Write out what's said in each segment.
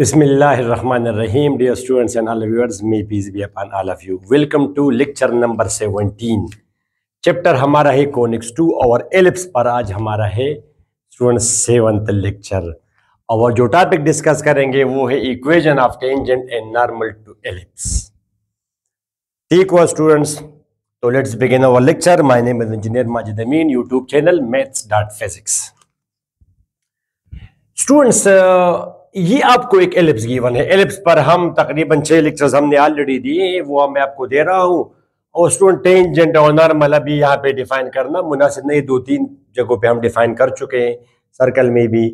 Bismillahirrahmanirrahim. Dear students and all viewers may peace be upon all of you welcome to lecture number 17. Chapter हमारा है conics to और ellipse पर आज हमारा है स्टूडेंट सेवंथ लेक्चर और जो टॉपिक डिस्कस करेंगे वो है equation of tangent and normal to ellipse ठीक हुआ स्टूडेंट्स तो let's begin our lecture my name is engineer Majid Amin YouTube channel maths dot physics students ये आपको एक एलिप्स गिवन है एलिप्स पर हम तकरीबन छह लेक्चर्स हमने ऑलरेडी दिए हैं वो मैं आपको दे रहा हूँ और स्टूडेंट टेंजेंट और नॉर्मल अभी यहाँ पे डिफाइन करना मुनासिब नहीं दो तीन जगहों पे हम डिफाइन कर चुके हैं सर्कल में भी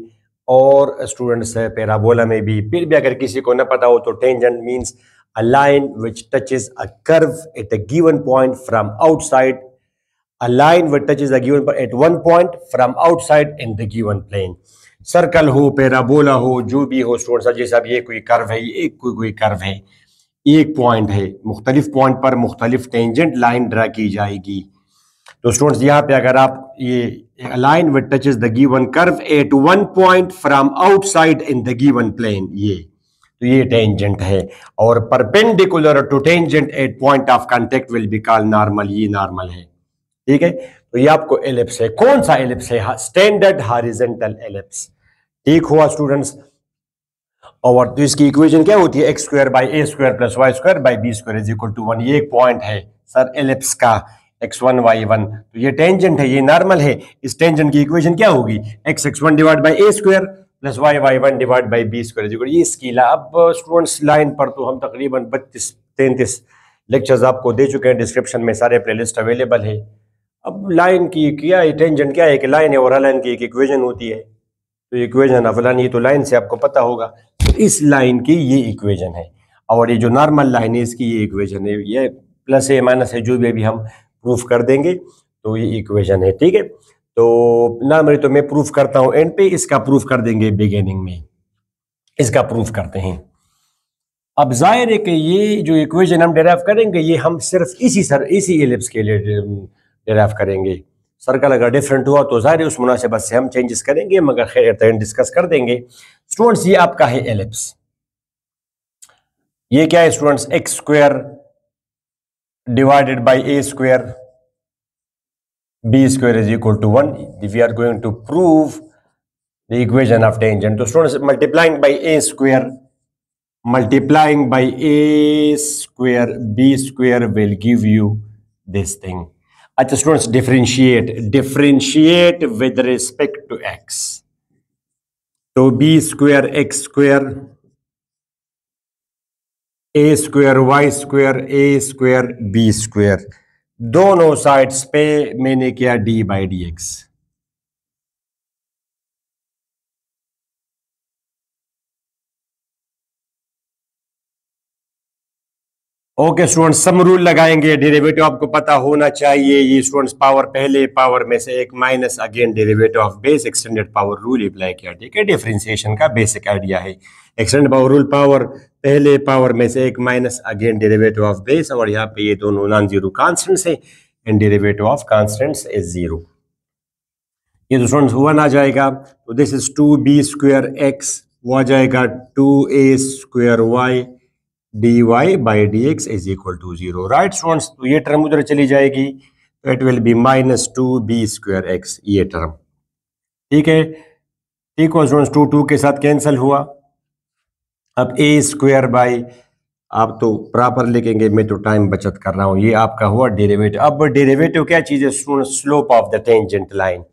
और स्टूडेंट्स पैराबोला में भी फिर भी अगर किसी को ना पता हो तो tangent means a line which touches a curve at a given point from outside a line which touches a given point at one point from outside in the given plane circle हो बोला हो जो भी हो student sir जैसे ये कोई curve है एक कोई कोई कर्व है एक पॉइंट है मुख्तलिफ पॉइंट पर मुख्तलिफ टेंजेंट लाइन ड्रा की जाएगी तो स्टूडेंट्स यहाँ पे अगर आप ये line with is the given curve at one point from outside in the given plane ये तो ये टेंजेंट है और perpendicular to tangent at point of contact will be call normal ये नॉर्मल है ठीक है तो ये आपको एलिप्स है कौन सा एलिप्स है स्टैंडर्ड हॉरिजेंटल एलिप्स ठीक हुआ स्टूडेंट्स और तो इसकी इक्वेशन क्या होती है x square by a square plus y square by b square is equal to one ये एक पॉइंट है सर एलिप्स का एक्स वन वाई वन तो ये टेंजेंट है ये नॉर्मल है इस टेंजेंट की इक्वेशन क्या होगी x x one divide by a square plus y y one divide by b square is equal ये स्कीला अब स्टूडेंट्स लाइन पर तो हम तकरीबन बत्तीस तैंतीस लेक्चर्स आपको दे चुके हैं डिस्क्रिप्शन में सारे प्लेलिस्ट अवेलेबल है अब लाइन की क्या टेंजेंट क्या है कि लाइन है और लाइन की एक इक्वेशन होती है तो इक्वेशन तो- अफलान ये तो लाइन से आपको पता होगा तो इस लाइन की ये इक्वेशन है और ये जो नॉर्मल लाइन है इसकी ये इक्वेशन है ये प्लस है माइनस है जो भी अभी हम प्रूफ कर देंगे तो ये इक्वेशन है ठीक है तो नॉर्मली तो मैं प्रूफ करता हूँ एंड पे इसका प्रूफ कर देंगे बिगेनिंग में इसका प्रूफ करते हैं अब जाहिर है कि ये जो इक्वेशन हम डेराइव करेंगे ये हम सिर्फ इसी सर इसी एलिप्स के लिए डेराइव करेंगे सर्कल अगर डिफरेंट हुआ तो ज़ाहिर उस मुनासिबत से हम चेंजेस करेंगे मगर खैर तैन डिस्कस कर देंगे स्टूडेंट्स ये आपका है एलिप्स ये क्या है students x square divided by a square b square is equal to one we are going to prove the equation of tangent तो students multiplying by a square multiplying by a square b square will give you this thing at the students differentiate differentiate with respect to x so b square x square a square y square a square b square dono sides pe maine kiya d by dx okay student some rule लगाएंगे derivative आपको पता होना चाहिए ये students power पहले power में से एक minus again derivative of base extended power rule apply किया ठीक है डिफरेंशिएशन का बेसिक आइडिया है एक्सटेंडेड पावर रूल पावर पहले पावर में से एक minus again derivative of base और यहाँ पे ये दोनों नॉन जीरो कॉन्स्टेंट्स है and derivative of constants is zero ये तो स्टूडेंट्स वन आ जाएगा तो this is two b square x वो आ जाएगा two a square Y d y by d x is equal to zero right students तो ये टर्म उधर चली जाएगी तो it will be minus two b square x ये टर्म ठीक है ठीक है स्टूडेंट्स टू टू के साथ कैंसिल हुआ अब ए स्क्वेयर बाई आप तो प्रॉपर लिखेंगे मैं तो टाइम बचत कर रहा हूँ ये आपका हुआ डेरेवेटिव अब डेरेवेटिव क्या चीज़ है student slope of the tangent line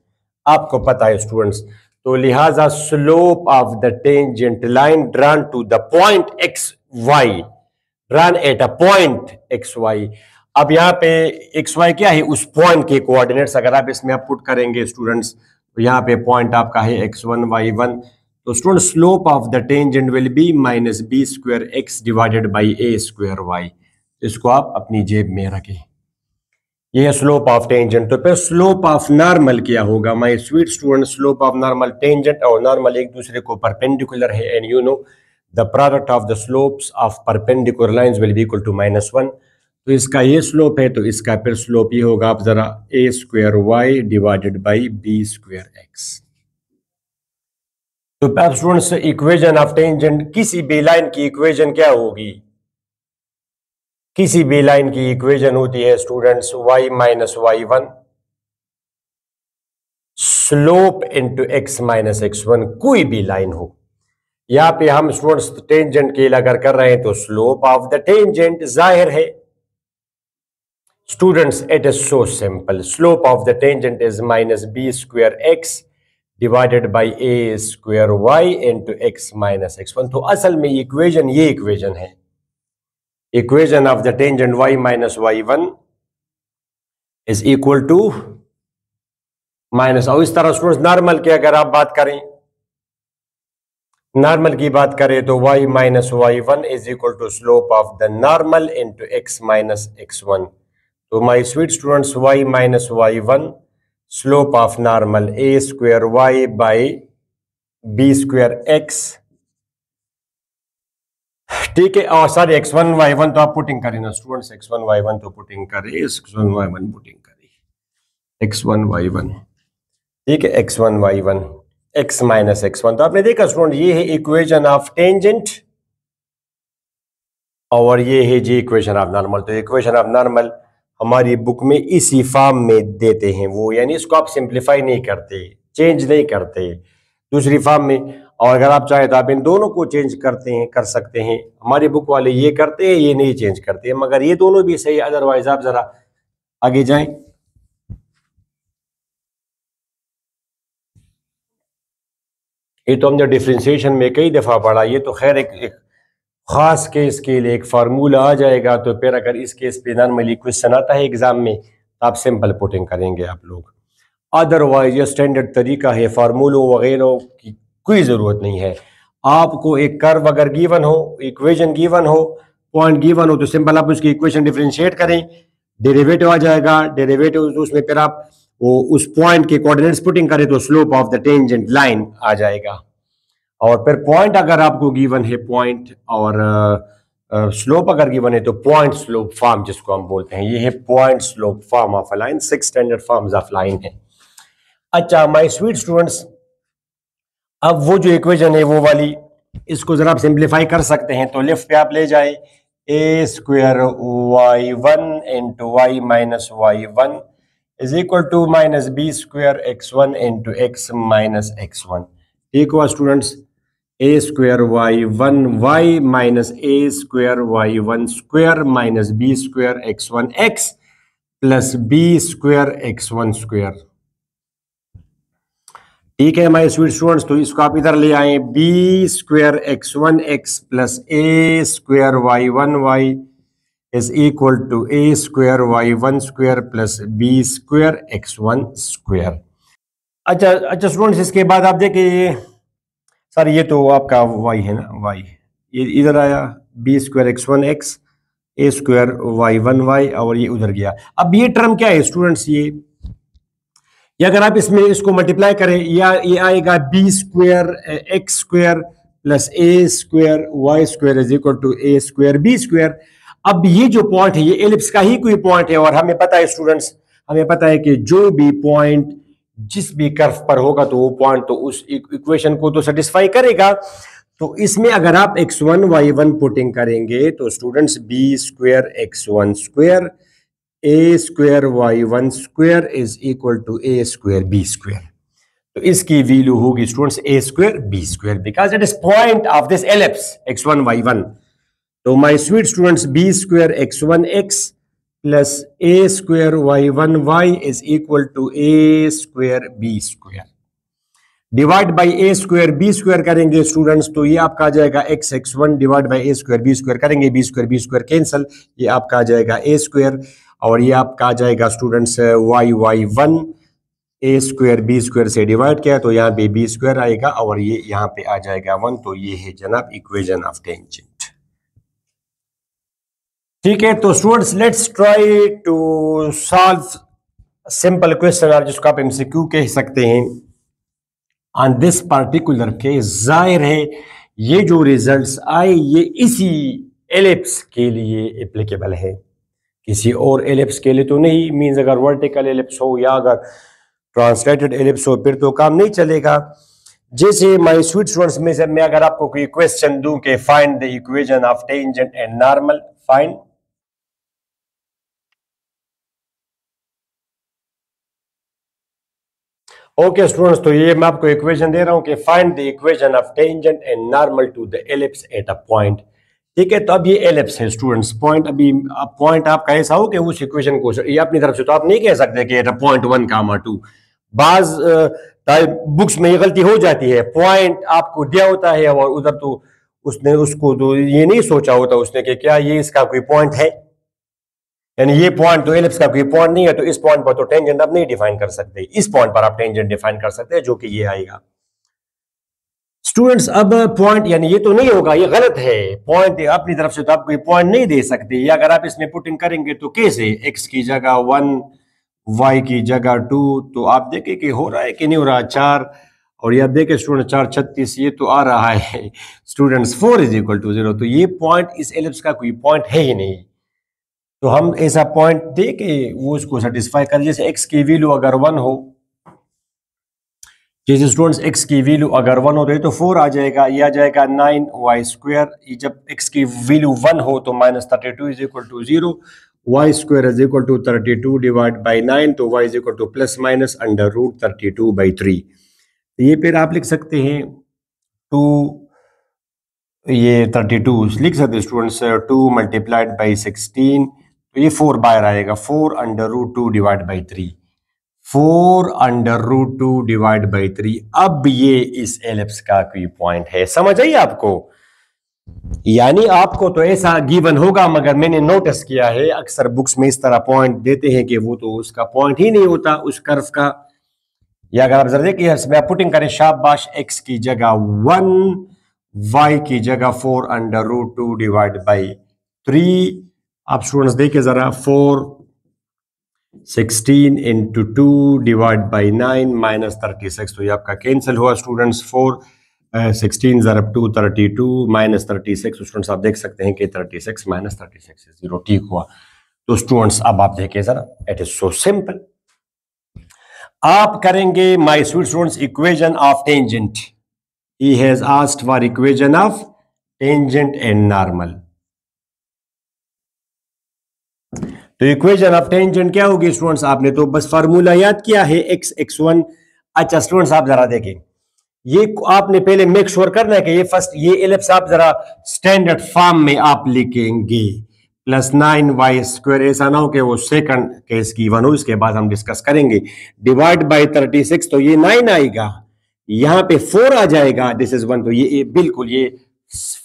आपको पता है स्टूडेंट्स तो लिहाजा slope of the tangent line drawn to the point x y run at a point x y अब यहाँ पे एक्स वाई क्या है उस पॉइंट के कोऑर्डिनेट्स अगर आप इसमें आप पुट करेंगे स्टूडेंट्स तो यहाँ पे पॉइंट आपका है एक्स वन वाई वन तो student slope of the tangent will be minus b square x divided by a square y इसको आप अपनी जेब में रखें यह है स्लोप ऑफ टेंजेंट तो फिर स्लोप ऑफ नॉर्मल क्या होगा my sweet student slope of normal tangent और नॉर्मल एक दूसरे को परपेंडिकुलर है and you know the product of the slopes of perpendicular lines will be equal to minus one. तो इसका ये स्लोप है तो इसका फिर स्लोप ये होगा आप ज़रा a square y divided by b square x तो आप स्टूडेंट्स इक्वेजन ऑफ टेंजेंट किसी भी लाइन की इक्वेजन क्या होगी किसी भी लाइन की इक्वेजन होती है students y minus y one slope into x minus x one कोई भी लाइन हो यहाँ पे हम स्टूडेंट्स टेंजेंट की अगर कर रहे हैं तो स्लोप ऑफ द टेंजेंट जाहिर है students it is so simple slope of the tangent is minus b square x divided by a square y into x minus x one तो असल में इक्वेजन ये इक्वेजन है equation of the tangent y minus y one is equal to minus और इस तरह students normal की अगर आप बात करें नॉर्मल की बात करें तो y minus y one is equal to slope of the normal into x minus x one तो my sweet students y minus y one slope of normal a square y by b square x ठीक है और sorry x one y one तो आप putting करें ना students x one y one तो putting करें x one y one putting करें एक्स वन वाई वन ठीक है x one y one x minus x one तो आपने देखा स्टूडेंट ये है इक्वेशन ऑफ टेंजेंट और ये है जी इक्वेशन ऑफ नॉर्मल तो इक्वेशन ऑफ नॉर्मल हमारी बुक में इसी फॉर्म में देते हैं वो यानी इसको आप सिंप्लीफाई नहीं करते चेंज नहीं करते दूसरी फॉर्म में और अगर आप चाहें तो आप इन दोनों को चेंज करते हैं कर सकते हैं हमारी बुक वाले ये करते हैं ये नहीं चेंज करते हैं मगर ये दोनों भी सही अदरवाइज आप ज़रा आगे जाएं ये तो हमने डिफ्रेंसीशन में कई दफ़ा पढ़ा ये तो खैर एक, एक ख़ास केस के लिए एक फार्मूला आ जाएगा तो फिर अगर इस केस पे नॉर्मली क्वेश्चन आता है एग्ज़ाम में तो आप सिंपल पुटिंग करेंगे आप लोग अदरवाइज ये स्टैंडर्ड तरीका है फार्मूलों वगैरह की कोई ज़रूरत नहीं है आपको एक कर्व अगर गिवन हो इक्वेशन गिवन हो पॉइंट गिवन हो तो सिंपल आप उसकी इक्वेशन डिफ्रेंशिएट करें डेरिवेटिव आ जाएगा डेरिवेटिव तो उसमें फिर आप वो उस पॉइंट के कोऑर्डिनेट्स पुटिंग करें तो slope of the tangent line आ जाएगा और फिर पॉइंट अगर आपको गिवन है पॉइंट और स्लोप uh, uh, अगर गिवन है तो पॉइंट स्लोप फॉर्म जिसको हम बोलते हैं ये है point slope form of line six standard forms of line है अच्छा माय स्वीट स्टूडेंट्स अब वो जो इक्वेशन है वो वाली इसको जरा आप सिंप्लीफाई कर सकते हैं तो लेफ्ट पे आप ले जाए a square y one into y minus y one is equal to minus b square x1 into x minus x1 Equal, students a square y1 y minus a square y1 square minus b square x1 x plus b square x1 square ठीक है my sweet students तो इसको आप इधर ले आए b square x one x plus a square y one y is equal to a square y1 square plus b square x1 square अच्छा अच्छा स्टूडेंट्स इसके बाद आप देखें सर ये तो आपका वाई है ना वाई ये इधर आया b square x one x a square y one y और ये उधर गया अब ये टर्म क्या है स्टूडेंट्स ये अगर आप इसमें इसको मल्टीप्लाई करें या ये आएगा b square x square plus a square y square is equal to a square b square अब ये जो पॉइंट है ये एलिप्स का ही कोई पॉइंट है और हमें पता है स्टूडेंट्स हमें पता है कि जो भी पॉइंट जिस भी कर्व पर होगा तो वो पॉइंट तो उस इक्वेशन e- को तो सेटिस्फाई करेगा तो इसमें अगर आप x1 y1 पुटिंग करेंगे तो students b square x1 one square a square y one square is equal to a square b square तो इसकी वैल्यू होगी students a square b square because it is point of this ellipse x one y one तो my sweet students b square x one x plus a square y one y is equal to a square b square divide by a square b square करेंगे students तो ये आपका आ जाएगा x x one divide by a square b square करेंगे b square b square cancel ये आपका आ जाएगा ए स्क्वेयर और ये आपका आ जाएगा students y y one a square b square से डिवाइड किया तो यहाँ पे बी स्क्वेयर आएगा और ये यहाँ पे आ जाएगा वन तो ये है जनाब इक्वेजन ऑफ टेंशन ठीक है तो students let's try to solve simple question और जिसको आप एमसीक्यू कह सकते हैं ऑन दिस पार्टिकुलर के जाहिर है ये जो रिजल्ट्स आए ये इसी एलिप्स के लिए एप्लीकेबल है किसी और एलिप्स के लिए तो नहीं मींस अगर वर्टिकल एलिप्स हो या अगर ट्रांसलेटेड एलिप्स हो फिर तो काम नहीं चलेगा जैसे माय स्वीट स्टूडेंट्स में से मैं अगर आपको कोई क्वेश्चन दूं कि find the equation of tangent and normal find okay students तो ये मैं आपको इक्वेशन दे रहा हूं कि find the equation of tangent and normal to the ellipse at a point ठीक है तो अब ये एलिप्स है स्टूडेंट्स पॉइंट अभी पॉइंट आप कह ऐसा हो कि उस इक्वेशन को ये अपनी तरफ से तो आप नहीं कह सकते कि at a point one comma two बाज बुक्स में ये गलती हो जाती है पॉइंट आपको दिया होता है और उधर तो उसने उसको तो ये नहीं सोचा होता उसने कि क्या ये इसका कोई पॉइंट है यानी ये पॉइंट तो एलिप्स का कोई पॉइंट नहीं है तो इस पॉइंट पर तो टेंजेंट आप नहीं डिफाइन कर सकते इस पॉइंट पर आप टेंजेंट डिफाइन कर सकते हैं जो कि ये आएगा स्टूडेंट्स अब पॉइंट यानी ये तो नहीं होगा ये गलत है पॉइंट अपनी तरफ से तो आप कोई पॉइंट नहीं दे सकते या अगर आप इसमें पुटिंग करेंगे तो कैसे एक्स की जगह वन वाई की जगह टू तो आप देखें कि हो रहा है कि नहीं हो रहा है चार और ये आप देखें स्टूडेंट चार छत्तीस ये तो आ रहा है students four is equal to zero तो ये पॉइंट इस एलिप्स का कोई पॉइंट है ही नहीं तो हम ऐसा पॉइंट दे के वो उसको सेटिस्फाई कर जैसे एक्स की वैल्यू अगर वन हो जैसे स्टूडेंट्स एक्स की वैल्यू अगर वन हो रही तो फोर तो आ जाएगा ये आ जाएगा नाइन वाई स्क्वायर जब एक्स की वैल्यू वन हो तो minus thirty two is equal to zero y square is equal to thirty two divide by nine तो y is equal to plus minus under root thirty two by three ये फिर आप लिख सकते हैं to ये थर्टी टू लिख सकते students two multiplied by sixteen तो ये फोर बाहर आएगा four under root two divide by three four under root two divide by three अब ये इस एलिप्स का क्यू पॉइंट है समझ आई आपको यानी आपको तो ऐसा गिवन होगा मगर मैंने नोटिस किया है अक्सर बुक्स में इस तरह पॉइंट देते हैं कि वो तो उसका पॉइंट ही नहीं होता उस कर्व का या अगर आप जरा देखिए पुटिंग करें शाबाश एक्स की जगह वन वाई की जगह four under root two divide by three आप स्टूडेंट्स देखिए ज़रा four sixteen into two divide by nine minus thirty six तो ये आपका कैंसिल हुआ स्टूडेंट्स फोर सिक्सटीन जरा two thirty two minus thirty six students आप देख सकते हैं कि thirty six minus thirty six zero ठीक हुआ तो स्टूडेंट्स अब आप देखिए ज़रा इट इज सो सिंपल आप करेंगे my sweet students equation of tangent he has asked for equation of tangent and normal तो इक्वेशन ऑफ टेंजेंट क्या होगी स्टूडेंट्स आपने तो बस फार्मूला याद किया है एक्स एक्स वन अच्छा स्टूडेंट्स आप जरा देखें ये आपने पहले मेक श्योर करना है कि ये फर्स्ट ये एलिप्स आप जरा स्टैंडर्ड फॉर्म में आप लिखेंगे प्लस नाइन वाई स्क्वायर ऐसा ना हो कि वो सेकंड केस की वन हो इसके बाद हम डिस्कस करेंगे डिवाइड बाय थर्टी सिक्स तो ये नाइन आएगा यहां पे फोर आ जाएगा दिस इज वन तो ये बिल्कुल ये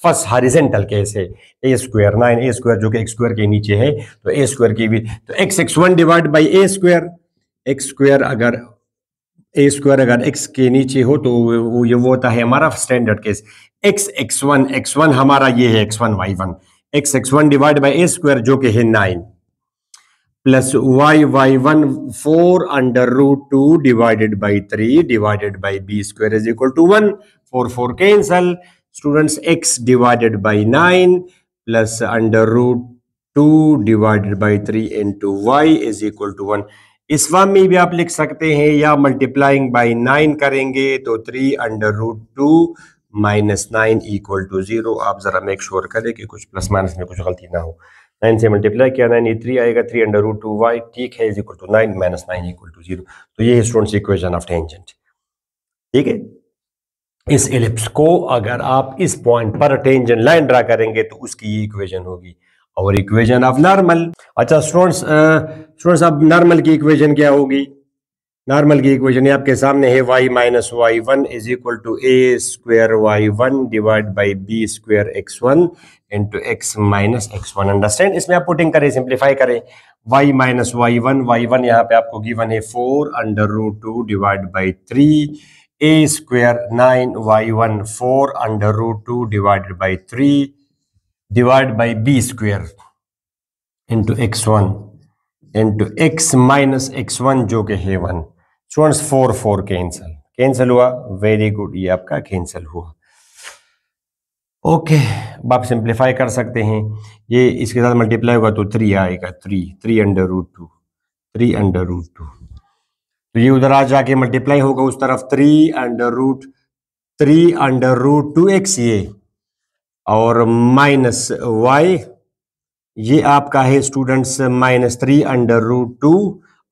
फर्स्ट हॉरिजेंटल केस है a square nine a square जो कि एक्स स्क्वायर के नीचे है तो ए स्क्वायर की भी तो x x one divide by a square x square अगर ए स्क्वायर अगर एक्स के नीचे हो तो वो ये वो होता है हमारा standard case x x one x one हमारा ये है x one y one x x one divide by a square जो कि है nine plus y y one four under root two divided by three divided by b square is equal to one four four cancel students x divided by nine plus under root two divided by three into y is equal to one इस one में भी आप लिख सकते हैं या multiplying by nine करेंगे तो three under root two minus nine equal to zero आप जरा मेक श्योर करें कि कुछ प्लस माइनस में कुछ गलती ना हो नाइन से मल्टीप्लाई किया नाइन ये थ्री आएगा three under root two y ठीक है is equal to nine minus nine equal to zero तो ये स्टूडेंट्स इक्वेशन ऑफ टेंजेंट ठीक है इस एलिप्स को अगर आप इस पॉइंट पर टेंजन लाइन ड्रा करेंगे तो उसकी ये इक्वेशन होगी और इक्वेशन ऑफ नॉर्मल अच्छा स्टूडेंट्स स्टूडेंट्स अब नॉर्मल की इक्वेशन क्या होगी नॉर्मल की इक्वेशन आपके सामने है y minus y one is equal to a square y one divide by b square x one into x minus x one understand इसमें आप पुटिंग करें सिंप्लीफाई करें y minus y one y one यहाँ पे आपको given है four under root two divide by three a square 9y1 4 under root 2 divided by 3 divided by b square into x1 into x minus x1 जो के है 1 students 4 4 cancel cancel हुआ very good ये आपका कैंसल हुआ okay अब आप simplify कर सकते हैं ये इसके साथ मल्टीप्लाई होगा तो थ्री आएगा three three under root two three under root two तो ये उधर आ जाके मल्टीप्लाई होगा उस तरफ three under root three under root two x ये और माइनस वाई ये आपका है students minus three under root two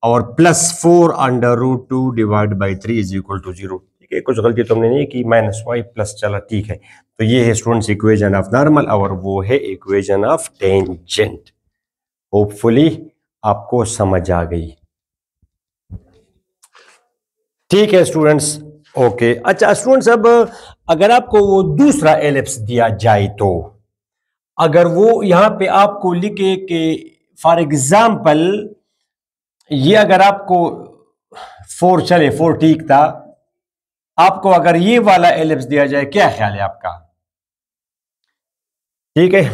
और plus four under root two divide by three is equal to zero ठीक है कुछ गलती तो हमने नहीं की माइनस वाई प्लस चला ठीक है तो ये है स्टूडेंट्स इक्वेजन ऑफ नॉर्मल और वो है इक्वेजन ऑफ टेंजेंट होपफुली आपको समझ आ गई ठीक है स्टूडेंट्स ओके अच्छा स्टूडेंट्स अब अगर आपको वो दूसरा एलिप्स दिया जाए तो अगर वो यहां पे आपको लिखे कि फॉर एग्जाम्पल ये अगर आपको फोर चले फोर ठीक था आपको अगर ये वाला एलिप्स दिया जाए क्या ख्याल है आपका ठीक है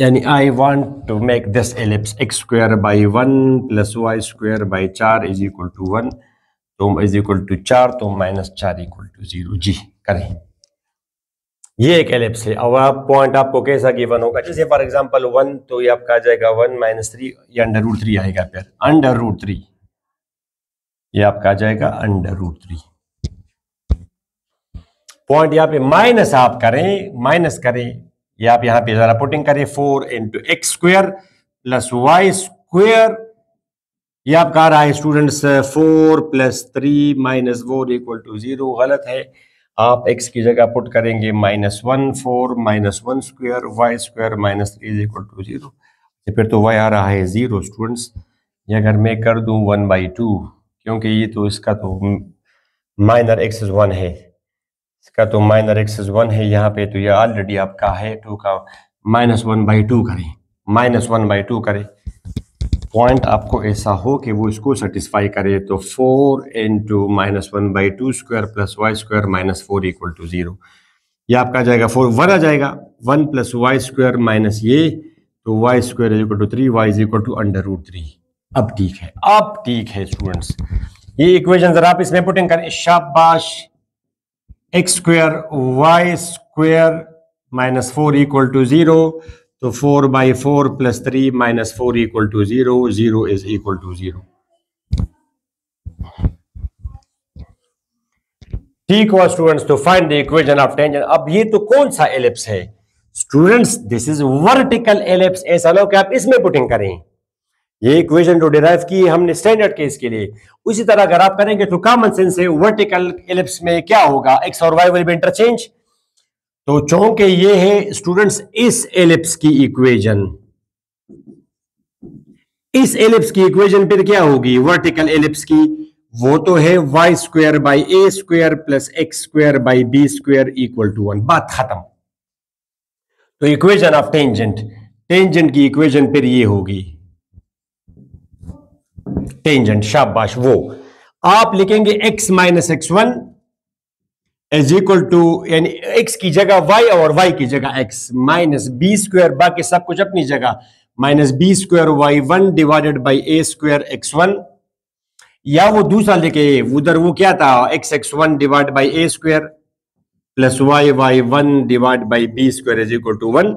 यानी I want to make this ellipse x square by one plus y square by चार इज इक्वल टू वन तो इज इक्वल टू चार तो माइनस चार इक्वल टू जीरो जी करें ये एक एलिप्स है और आप पॉइंट आपको कैसा गिवन होगा जैसे फॉर एग्जांपल वन तो ये आपका आ जाएगा वन माइनस थ्री ये अंडर रूट थ्री आएगा फिर अंडर रूट थ्री ये आपका आ जाएगा अंडर रूट थ्री पॉइंट यहाँ पे माइनस आप करें माइनस करें ये आप यहां पे जरा पुटिंग करिए four into x square plus y square यह आप कह रहा है students four plus three minus four equal to zero गलत है आप एक्स की जगह पुट करेंगे minus one four minus one square y square minus three is equal to zero फिर तो वाई आ रहा है जीरो स्टूडेंट्स ये अगर मैं कर दूं वन बाई टू क्योंकि ये तो इसका तो माइनर एक्स वन है इसका तो माइनर एक्सेस वन है यहाँ पे तो ये ऑलरेडी आपका है टू का माइनस वन बाई टू करें माइनस वन बाई टू करें पॉइंट आपको ऐसा हो कि वो इसको सेटिस्फाई करे तो four into minus one by two square plus y square minus four equal to zero आपका जाएगा फोर वन आ जाएगा one plus y square minus ये तो y square is equal to three y is equal to under root three अब ठीक है अब ठीक है स्टूडेंट्स ये इक्वेशन जरा आप इसमें पुटिंग करें शाबाश x square y square minus four equal to zero तो four by four plus three minus four equal to zero zero is equal to zero ठीक हुआ स्टूडेंट्स तो find the equation of tangent अब ये तो कौन सा एलिप्स है students this is vertical ellipse ऐसा ना कि आप इसमें पुटिंग करें ये इक्वेशन जो डिराइव की हमने स्टैंडर्ड केस के लिए उसी तरह अगर आप करेंगे तो कॉमन सेंस से वर्टिकल एलिप्स में क्या होगा एक्स और वाई विल बी इंटरचेंज तो चौंके ये है स्टूडेंट्स इस एलिप्स की इक्वेशन इस एलिप्स की इक्वेशन फिर क्या होगी वर्टिकल एलिप्स की वो तो है y square by a square plus x square by b square equal to one बात खत्म तो इक्वेशन ऑफ टेंजेंट टेंजेंट की इक्वेशन फिर ये होगी टेंजेंट शाबाश वो आप लिखेंगे x minus x one is equal to यानी एक्स की जगह वाई और वाई की जगह एक्स माइनस बी स्क्वायर बाकी सब कुछ अपनी जगह minus b square y one divided by a square x one या वो दूसरा लिखे उधर वो क्या था x x one divide by a square plus y y one divide by b square is equal to one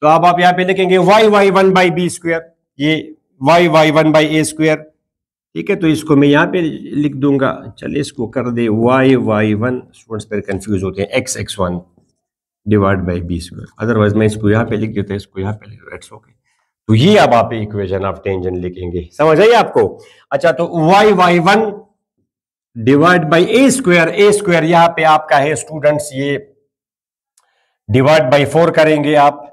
तो अब आप यहां पे लिखेंगे y y one by b square ये y y one by a square ठीक है तो इसको मैं यहाँ पे लिख दूंगा चलिए इसको कर दे वाई वाई वन स्टूडेंट्स पर कंफ्यूज होते हैं x x one divide by b square otherwise मैं इसको यहाँ पे लिख देता हूँ इसको यहाँ पे लिख इट्स ओके तो ये अब आप इक्वेशन ऑफ टेंजन लिखेंगे समझ आइए आपको अच्छा तो y y one divide by a square a square यहाँ पे आपका है स्टूडेंट्स ये डिवाइड बाई फोर करेंगे आप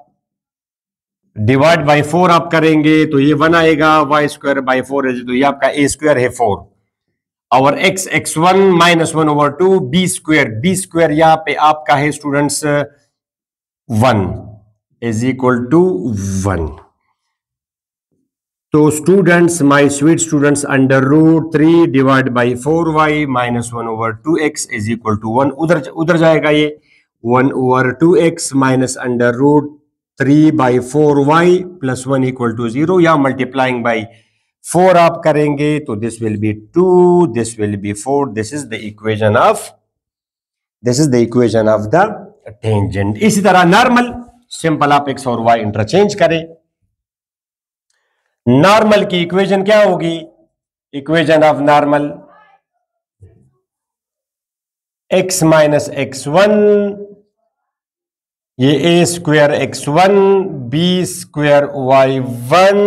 डिवाइड बाई फोर आप करेंगे तो ये वन आएगा वाई स्क्वायर बाई फोर तो ये आपका ए स्क्वायर है फोर और x x one minus one over two b square b square यहाँ पे आपका है students one is equal to one तो students my sweet students under root three divide by four y minus one over two x is equal to one उधर उधर जाएगा ये one over two x minus under root three by four y plus one equal to zero या multiplying by four आप करेंगे तो this will be two this will be four this is the equation of this is the equation of the tangent इसी तरह normal simple आप x और y interchange करें normal की इक्वेशन क्या होगी equation of normal x minus x one ये a square x one b square y one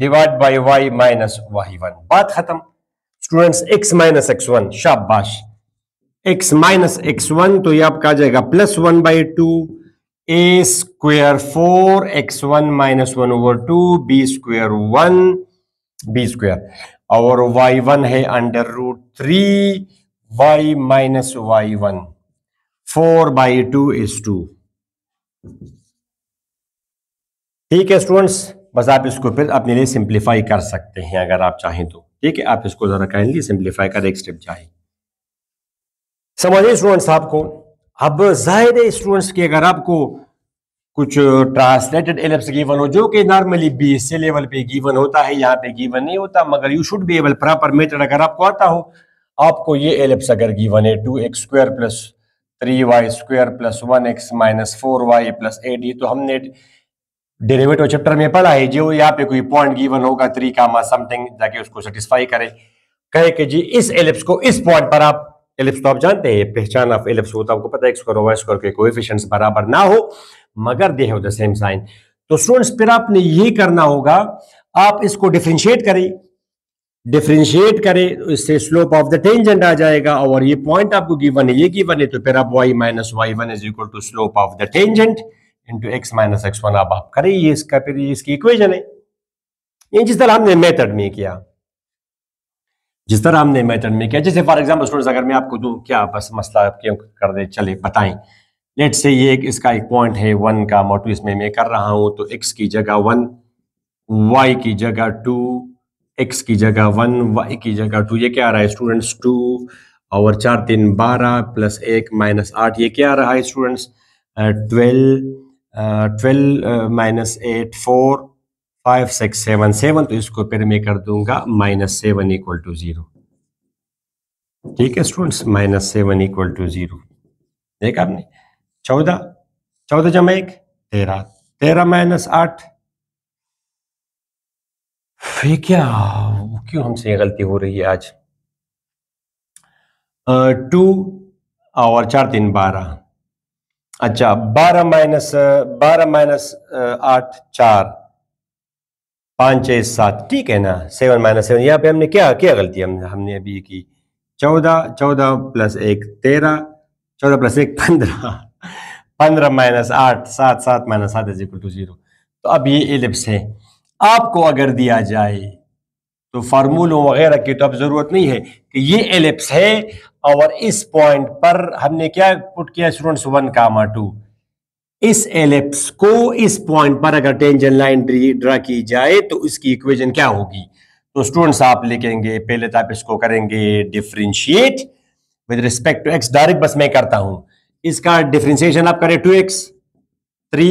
divide by y minus y one बात खत्म students x minus x one शाबाश x minus x one तो ये आपका आ जाएगा plus one by two a square four x one minus one over two b square one b square और y one है under root three y minus y one four by two is two ठीक है students बस आप इसको फिर अपने लिए सिंप्लीफाई कर सकते हैं अगर आप चाहें तो ठीक है आप इसको ज़रा काइंडली सिंप्लीफाई कर एक स्टेप जाए समझिए स्टूडेंट्स आपको अब जाहिर है स्टूडेंट्स की अगर आपको कुछ ट्रांसलेटेड एलिप्स गिवन हो जो कि नॉर्मली बीएससी लेवल पे गिवन होता है यहाँ पे गिवन नहीं होता मगर you should be able proper method अगर आपको आता हो आपको ये एलिप्स अगर गिवन है two x square plus three y square plus one x minus four y plus eight ये तो हमने डेरिवेटिव चैप्टर में पढ़ा है जो यहाँ पे कोई पॉइंट गिवन होगा थ्री कामा समथिंग जाके उसको सेटिस्फाई करे कहे कि जी इस एलिप्स को इस पॉइंट पर आप एलिप्स तो आप जानते हैं पहचान ऑफ एलिप्स होता आपको पता है स्क्वायर वाई स्क्वायर के कोएफिशिएंट्स बराबर ना हो मगर दे हो द सेम साइन तो स्टूडेंट्स फिर आपने ये करना होगा आप इसको डिफ्रेंशिएट करें डिफ्रेंशिएट करें तो इससे स्लोप ऑफ द टेंजेंट आ जाएगा और ये पॉइंट आपको गिवन है ये गिवन है तो फिर आप y minus y one is equal to slope of the tangent into x minus x one आप, करें ये इसका फिर इसकी इक्वेशन है ये जिस तरह हमने मेथड में किया जिस तरह हमने मेथड में किया जैसे फॉर एग्जाम्पल स्टूडेंट अगर मैं आपको दू क्या बस मसला क्यों कर दे चले बताएं लेट से ये एक इसका एक पॉइंट है वन का मोटू इसमें मैं कर रहा हूं तो एक्स की जगह वन वाई की जगह टू एक्स की जगह वन वाई की जगह टू ये क्या आ रहा है स्टूडेंट्स टू और चार तीन बारह प्लस एक माइनस आठ ये क्या आ रहा है students twelve twelve minus eight four five six seven seven तो इसको फिर मैं कर दूंगा minus seven equal to zero ठीक है students minus seven equal to zero देखा आपने चौदह चौदह जमा एक तेरह तेरह माइनस आठ फिर क्या क्यों हमसे ये गलती हो रही है आज टू और चार तीन बारह अच्छा बारह माइनस बारह माइनस आठ चार पांच छह सात ठीक है ना सेवन माइनस सेवन यहाँ पे हमने क्या क्या गलती हमने हमने अभी ये की चौदह चौदह प्लस एक तेरह चौदह प्लस एक पंद्रह पंद्रह माइनस आठ सात सात माइनस सात इज इक्वल टू जीरो तो अब ये एलिप्स है आपको अगर दिया जाए तो फार्मूलों वगैरह की तो अब जरूरत नहीं है कि ये एलिप्स है और इस पॉइंट पर हमने क्या पुट किया स्टूडेंट्स वन कामा टू इस एलिप्स को इस पॉइंट पर अगर टेंजन लाइन ड्रा की जाए तो इसकी इक्वेशन क्या होगी तो स्टूडेंट्स आप लिखेंगे पहले तो आप इसको करेंगे differentiate with respect to x direct बस मैं करता हूं इसका डिफ्रेंशिएशन आप करें two x three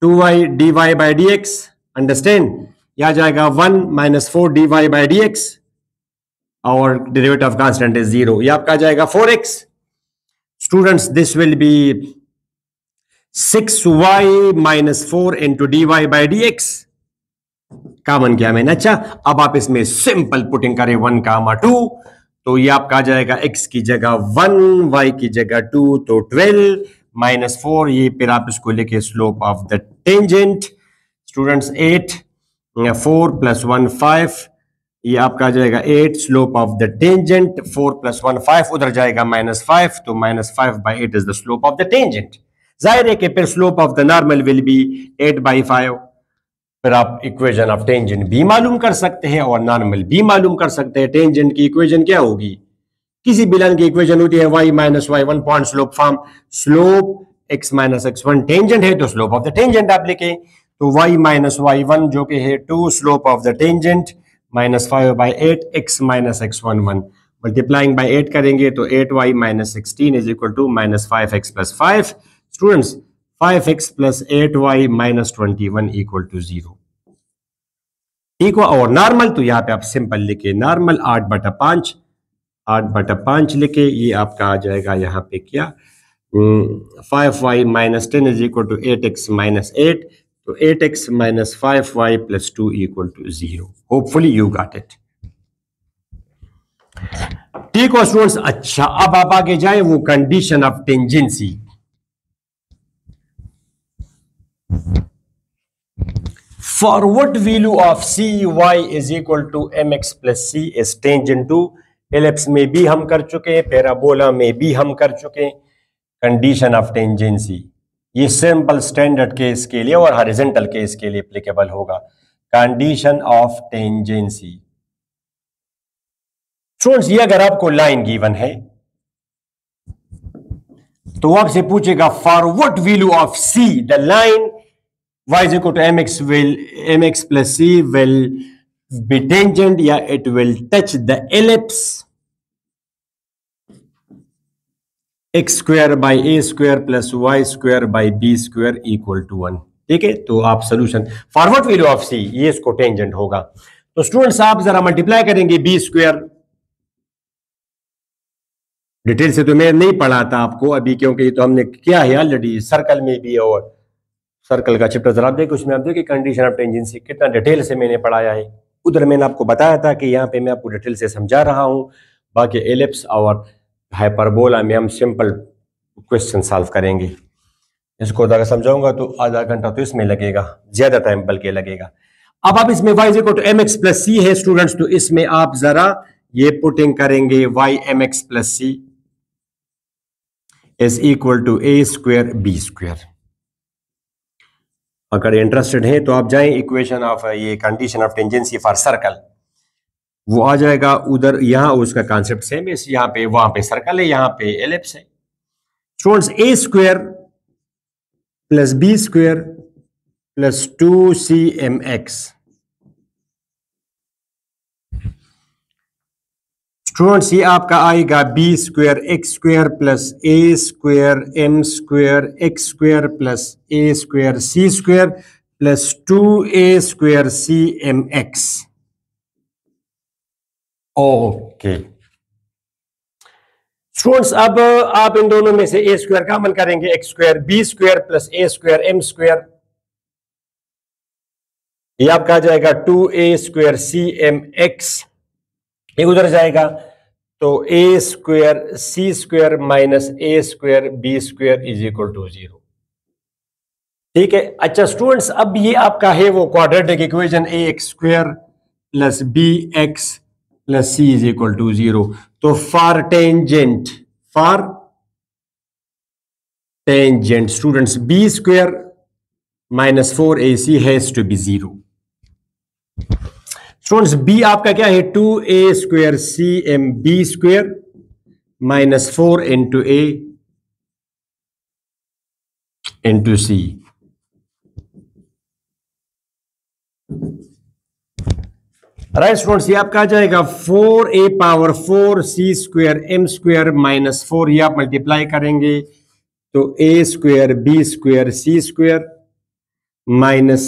two y d y by d x understand आ जाएगा one minus four d y by d x और derivative of constant is zero आपका जाएगा four x students this will be six y minus four into d y by d x common किया मैंने अच्छा अब आप इसमें सिंपल पुटिंग करें वन कामा टू तो ये आपका आ जाएगा एक्स की जगह वन वाई की जगह टू तो ट्वेल्व माइनस फोर ये फिर आप इसको लेके slope of the tangent students eight four plus one five ये आपका आ जाएगा eight slope of the tangent four plus one five उधर जाएगा माइनस फाइव तो minus five by eight is the slope of the tangent जाहिर है कि फिर slope of the normal will be eight by five फिर आप इक्वेशन ऑफ टेंजेंट भी मालूम कर सकते हैं और नॉर्मल भी मालूम कर सकते हैं टेंजेंट की इक्वेशन क्या होगी किसी बिलन की इक्वेशन होती है y minus y one point slope form slope x minus x one tangent है तो स्लोप ऑफ द टेंजेंट आप लिखें तो वाई माइनस वाई वन जो कि है two slope of the tangent minus five by eight x minus x one one multiplying by eight करेंगे तो eight y minus sixteen is equal to minus five x plus five students five x plus eight y minus twenty one equal to zero ठीक हो और normal तो यहाँ पे आप simple लिखे नॉर्मल आठ बटा पांच आठ बटा पांच लिखे ये आपका आ जाएगा यहाँ पे क्या five y minus ten is equal to eight x minus eight तो 8x five y plus two equal to zero hopefully you got it ठीक है स्टूडेंट्स अच्छा अब आप आगे जाए वो condition of tangency forward value of c y is equal to m x plus c is tangent to ellipse में भी हम कर चुके हैं पैराबोला में भी हम कर चुके हैं कंडीशन ऑफ टेंजेंसी ये सिंपल स्टैंडर्ड केस के लिए और हॉरिजेंटल केस के लिए अप्लीकेबल होगा कंडीशन ऑफ टेंजेंसी स्टूडेंट्स ये अगर आपको लाइन गिवन है तो आपसे पूछेगा forward value of c the line y to m x will m x plus c will be tangent या it will touch the ellipse x square by a square plus y square by b square equal to one ठीक है तो आप solution forward value of c ये इसको tangent होगा तो students आप जरा मल्टीप्लाई करेंगे बी स्क्वायर डिटेल से तो मैं नहीं पढ़ा था आपको अभी क्योंकि तो हमने क्या है ऑलरेडी सर्कल में भी और सर्कल का चैप्टर जरा देखो उसमें आप देखिए कंडीशन ऑफ टेंजेंसी कितना डिटेल से मैंने पढ़ाया है उधर मैंने आपको बताया था कि यहाँ पे मैं आपको डिटेल से समझा रहा हूँ बाकी एलिप्स और हाइपरबोला में हम सिंपल क्वेश्चन सॉल्व करेंगे इसको अगर समझाऊंगा तो आधा घंटा तो इसमें लगेगा ज्यादा टाइम बल्कि लगेगा अब आप इसमें y is equal to m x plus c है स्टूडेंट्स तो इसमें आप जरा ये पुटिंग करेंगे y m x plus c is equal to a square b square अगर इंटरेस्टेड है तो आप जाए इक्वेशन ऑफ ये condition of tangency for circle वो आ जाएगा उधर यहां उसका कॉन्सेप्ट सेम है यहां पे वहां पे सर्कल है यहां पे एलिप्स है students a square plus b square plus two c m x students ये आपका आएगा b square x square plus a square m square x square plus a square c square plus two a square c m x okay students अब आप इन दोनों में से a square common करेंगे x square b square plus a square m square ये आपका आ जाएगा two a square C m x ये उधर जाएगा तो a square c square minus a square b square is equal to zero ठीक है अच्छा स्टूडेंट्स अब ये आपका है वो quadratic equation a x square plus b x plus c is equal to zero तो for tangent for tangent students b square minus four a c has to be zero students b आपका क्या है two a square c m B square minus four into a into c right students ये आपका आ जाएगा four a power four c square m square minus four ये आप multiply करेंगे तो a square b square c square minus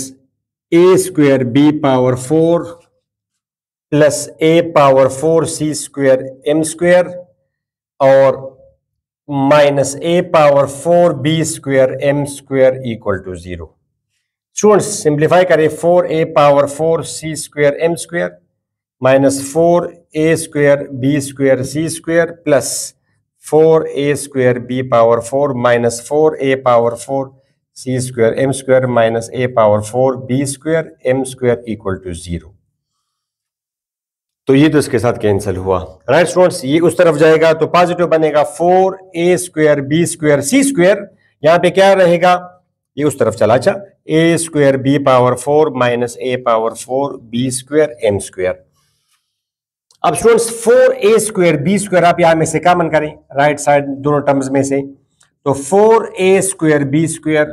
a square b power four plus a power four c square m square और minus a power four b square m square equal to zero students simplify करें four a power four c square m square minus four a square b square c square plus four a square b power four minus four a power four c square m square minus a power four b square m square equal to zero तो ये तो इसके साथ cancel हुआ right students ये उस तरफ जाएगा तो पॉजिटिव बनेगा four a square b square c square यहाँ पे क्या रहेगा ये उस तरफ चला अच्छा a square b power four minus a power four b square m square अब students four a square b square आप यहां में से कॉमन करें राइट साइड दोनों टर्म्स में से तो four a square b square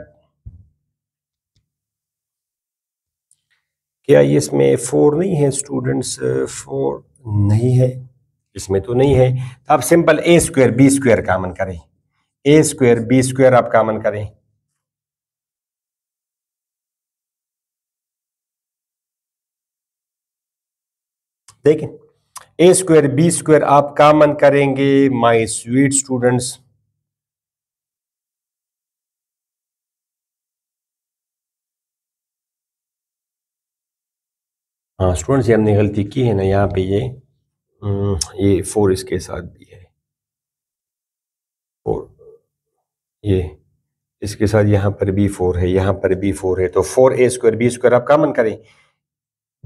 क्या ये इसमें फोर नहीं है स्टूडेंट्स फोर नहीं है इसमें तो नहीं है तो आप simple a square b square common करें ए स्क्वेयर बी स्क्वेयर आप कामन करें देखें ए स्क्वायर बी स्क्वायर आप कामन करेंगे माय स्वीट स्टूडेंट्स हाँ स्टूडेंट्स ये हमने गलती की है ना यहाँ पे ये हम्म, ये फोर इसके साथ भी है फोर ये इसके साथ यहाँ पर भी फोर है यहाँ पर भी फोर है तो four a square b square आप कामन करें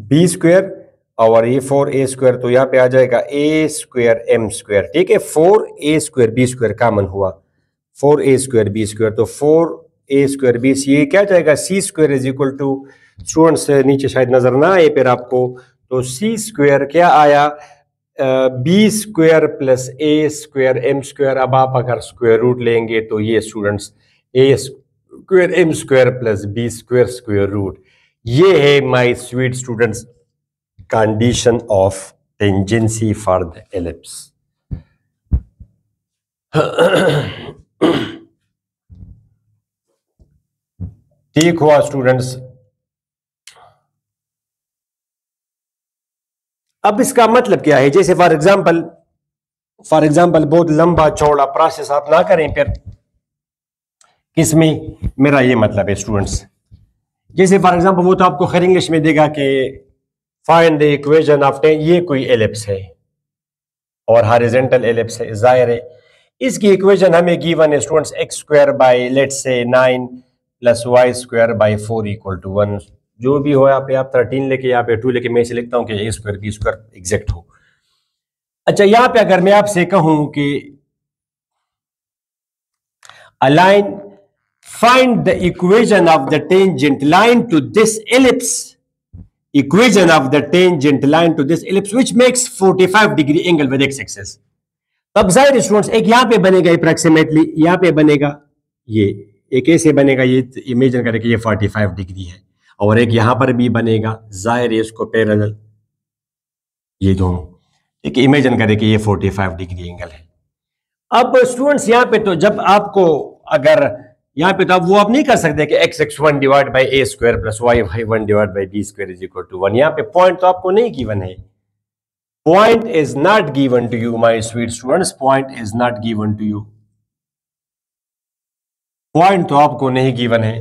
बी स्क्वायर और ये फोर ए स्क्वायर तो यहाँ पे आ जाएगा ए स्क्वायर एम स्क्वायर ठीक है four a square b square common हुआ four a square b square तो फोर ए स्क्वायर बी ये क्या जाएगा c square is equal to students नीचे शायद नजर ना आए फिर आपको तो सी स्क्वायर क्या आया b square plus a square m square अब आप अगर स्क्वायर रूट लेंगे तो ये स्टूडेंट्स a square m square plus b square square root ये है my sweet students condition of tangency for the ellipse. ठीक हुआ स्टूडेंट्स अब इसका मतलब क्या है जैसे फॉर एग्जांपल फॉर एग्जांपल बहुत लंबा चौड़ा प्रोसेस आप ना करें फिर किसमें मेरा ये मतलब है स्टूडेंट्स जैसे फॉर एग्जांपल वो तो आपको खैर इंग्लिश में देगा कि find the equation of ten ये कोई एलिप्स है और हॉरिजेंटल एलिप्स है जाहिर है इसकी इक्वेशन हमें गिवन है स्टूडेंट्स एक्स स्क्वायर बाई लेट से nine plus y square by four equal to one जो भी हो यहाँ पे आप थर्टीन लेके यहाँ पे टू लेके मैं इसे लिखता हूँ कि a square b square exact हो अच्छा यहाँ पे अगर मैं आपसे कहूं कि a line find the equation of the tangent line to this ellipse equation of the tangent line to this ellipse which makes 45 degree angle with x axis तब जाहिर स्टूडेंट्स एक यहां पे बनेगा अप्रोक्सीमेटली यहां पे बनेगा ये एक ऐसे बनेगा ये इमेजिन करके ये 45 डिग्री है और एक यहां पर भी बनेगा जाहिर है इसको पैरेलल ये दोनों ठीक है इमेजिन करें कि ये 45 डिग्री एंगल है अब स्टूडेंट्स यहाँ पे तो जब आपको अगर यहाँ पे तो आप वो आप नहीं कर सकते कि x x one divide by a square plus y y one divide by b square is equal to one यहाँ पे पॉइंट तो आपको नहीं गिवन है point is not given to you my sweet students point is not given to you point तो आपको नहीं given है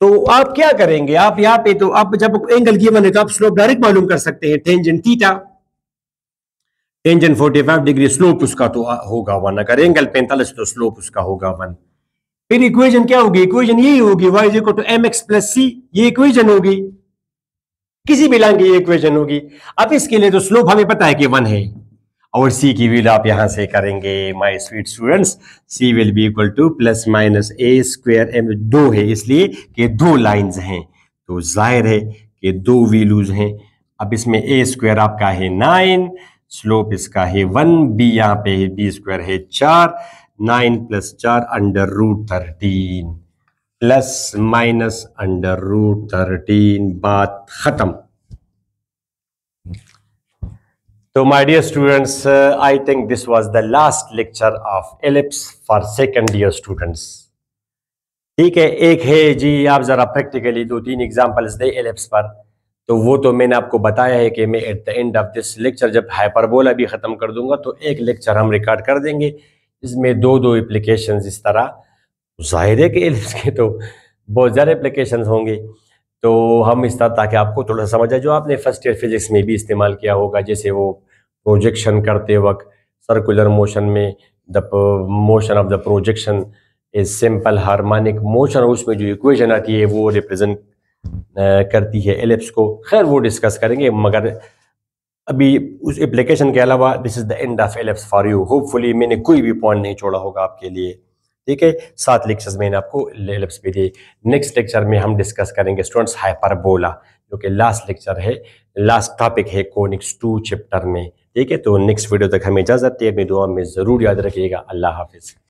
तो आप क्या करेंगे आप यहाँ पे तो आप जब एंगल गिवन है तो आप स्लोप डायरेक्ट मालूम कर सकते हैं tangent theta tan 45 degree slope उसका तो होगा वन अगर एंगल 45 तो स्लोप उसका होगा वन फिर इक्वेशन क्या होगी इक्वेशन यही होगी y is equal to m x plus c ये इक्वेशन होगी किसी भी लाइन की इक्वेशन होगी अब इसके लिए तो स्लोप हमें पता है कि वन है और सी की वैल्यू आप यहां से करेंगे my sweet students c will be equal to plus minus a square m दो है इसलिए कि दो लाइंस हैं तो जाहिर है कि दो वैल्यूज हैं अब इसमें ए स्क्वायर आपका है नाइन स्लोप इसका है वन बी यहां पे है बी स्क्वायर है चार नाइन प्लस चार under root thirteen plus minus under root thirteen बात खत्म तो my dear students I think this was the last lecture of ellipse for second year students ठीक है एक है जी आप ज़रा प्रैक्टिकली दो तीन एग्जांपल्स दे एलिप्स पर तो वो तो मैंने आपको बताया है कि मैं at the end of this lecture जब हाइपरबोला भी ख़त्म कर दूंगा तो एक लेक्चर हम रिकॉर्ड कर देंगे इसमें दो दो एप्लीकेशन इस तरह तो ज़ाहिर है कि एलिप्स के तो बहुत ज़्यादा एप्लीकेशन होंगे तो हम इस तरह ताकि आपको थोड़ा सा समझ आए जो आपने फर्स्ट ईयर फिजिक्स में भी इस्तेमाल किया होगा जैसे वो प्रोजेक्शन करते वक्त सर्कुलर मोशन में the motion of the projection is simple harmonic motion उसमें जो इक्वेशन आती है वो रिप्रेजेंट करती है एलिप्स को खैर वो डिस्कस करेंगे मगर अभी उस एप्लीकेशन के अलावा this is the end of ellipse for you hopefully मैंने कोई भी पॉइंट नहीं छोड़ा होगा आपके लिए ठीक है सात लेक्चर्स मैंने आपको एलेप्स भी दिए नेक्स्ट लेक्चर में हम डिस्कस करेंगे स्टूडेंट्स हाइपरबोला जो कि लास्ट लेक्चर है लास्ट टॉपिक है कोनिक्स टू चैप्टर में ठीक है तो नेक्स्ट वीडियो तक हमें इजाज़त है अपनी दुआ में ज़रूर याद रखिएगा अल्लाह हाफिज़